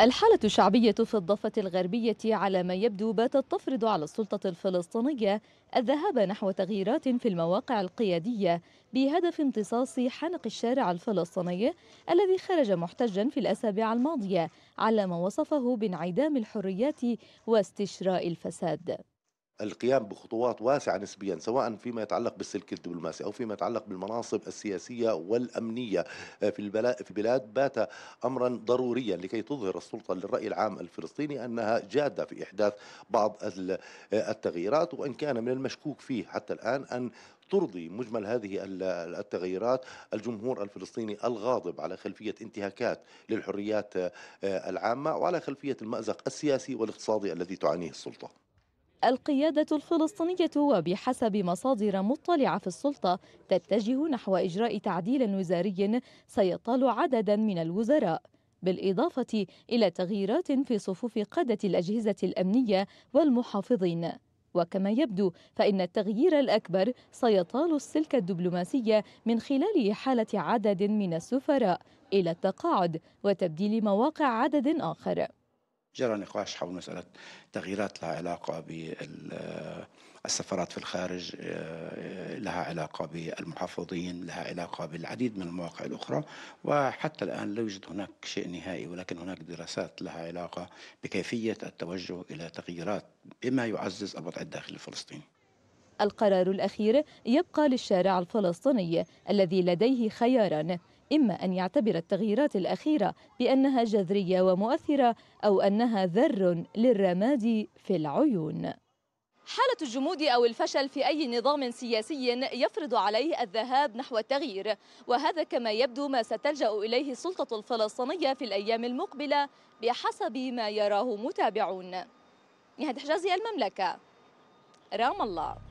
الحالة الشعبية في الضفة الغربية على ما يبدو باتت تفرض على السلطة الفلسطينية الذهاب نحو تغييرات في المواقع القيادية بهدف امتصاص حنق الشارع الفلسطيني الذي خرج محتجا في الأسابيع الماضية على ما وصفه بانعدام الحريات واستشراء الفساد القيام بخطوات واسعة نسبيا سواء فيما يتعلق بالسلك الدبلوماسي أو فيما يتعلق بالمناصب السياسية والأمنية آه، في البلاد بات أمرا ضروريا لكي تظهر السلطة للرأي العام الفلسطيني أنها جادة في إحداث بعض آه، التغييرات وإن كان من المشكوك فيه حتى الآن أن ترضي مجمل هذه آه، التغيرات الجمهور الفلسطيني الغاضب على خلفيه انتهاكات للحريات العامه وعلى خلفيه المازق السياسي والاقتصادي الذي تعانيه السلطه القيادة الفلسطينية وبحسب مصادر مطلعة في السلطة تتجه نحو إجراء تعديل وزاري سيطال عددا من الوزراء بالإضافة إلى تغييرات في صفوف قادة الأجهزة الأمنية والمحافظين وكما يبدو فإن التغيير الأكبر سيطال السلك الدبلوماسي من خلال إحالة عدد من السفراء إلى التقاعد وتبديل مواقع عدد آخر جرى نقاش حول مسألة تغييرات لها علاقة بالسفارات في الخارج آه، لها علاقة بالمحافظين لها علاقة بالعديد من المواقع الأخرى وحتى الآن لا يوجد هناك شيء نهائي ولكن هناك دراسات لها علاقة بكيفية التوجه إلى تغييرات بما يعزز الوضع الداخلي الفلسطيني القرار الأخير يبقى للشارع الفلسطيني الذي لديه خياران إما أن يعتبر التغييرات الأخيرة بأنها جذرية ومؤثرة أو أنها ذر للرماد في العيون حالة الجمود أو الفشل في أي نظام سياسي يفرض عليه الذهاب نحو التغيير وهذا كما يبدو ما ستلجأ إليه السلطة الفلسطينية في الأيام المقبلة بحسب ما يراه متابعون نهاد حجازي المملكة رام الله